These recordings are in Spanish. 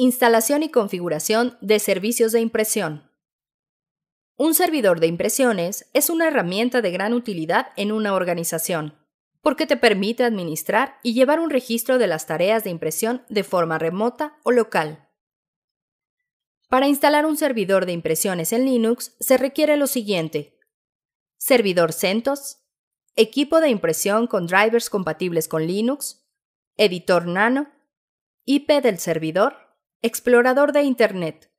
Instalación y configuración de servicios de impresión. Un servidor de impresiones es una herramienta de gran utilidad en una organización, porque te permite administrar y llevar un registro de las tareas de impresión de forma remota o local. Para instalar un servidor de impresiones en Linux se requiere lo siguiente. Servidor CentOS, equipo de impresión con drivers compatibles con Linux, editor nano, IP del servidor, Explorador de Internet.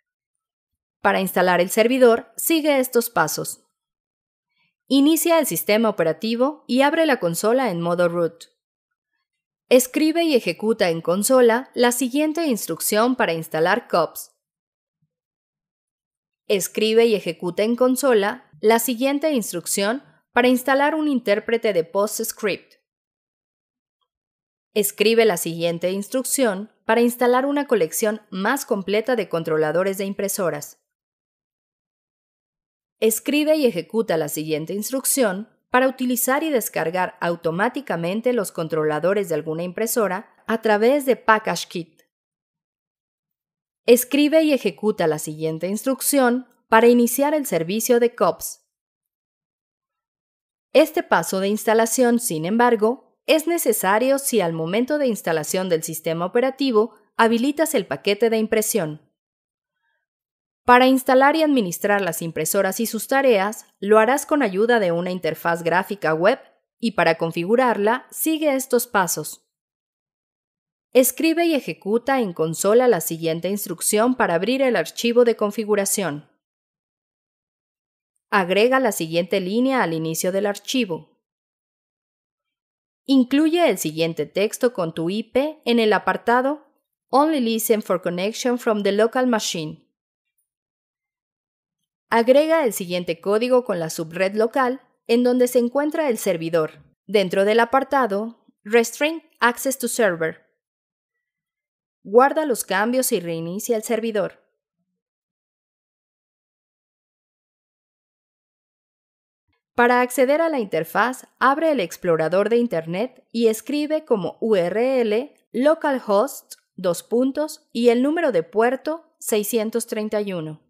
Para instalar el servidor, sigue estos pasos. Inicia el sistema operativo y abre la consola en modo root. Escribe y ejecuta en consola la siguiente instrucción para instalar COPS. Escribe y ejecuta en consola la siguiente instrucción para instalar un intérprete de PostScript. Escribe la siguiente instrucción para instalar una colección más completa de controladores de impresoras. Escribe y ejecuta la siguiente instrucción para utilizar y descargar automáticamente los controladores de alguna impresora a través de PackageKit. Escribe y ejecuta la siguiente instrucción para iniciar el servicio de COPS. Este paso de instalación, sin embargo, es necesario si al momento de instalación del sistema operativo habilitas el paquete de impresión. Para instalar y administrar las impresoras y sus tareas, lo harás con ayuda de una interfaz gráfica web y para configurarla sigue estos pasos. Escribe y ejecuta en consola la siguiente instrucción para abrir el archivo de configuración. Agrega la siguiente línea al inicio del archivo. Incluye el siguiente texto con tu IP en el apartado Only listen for connection from the local machine. Agrega el siguiente código con la subred local en donde se encuentra el servidor, dentro del apartado Restrict Access to Server. Guarda los cambios y reinicia el servidor. Para acceder a la interfaz, abre el explorador de Internet y escribe como URL localhost y el número de puerto 631.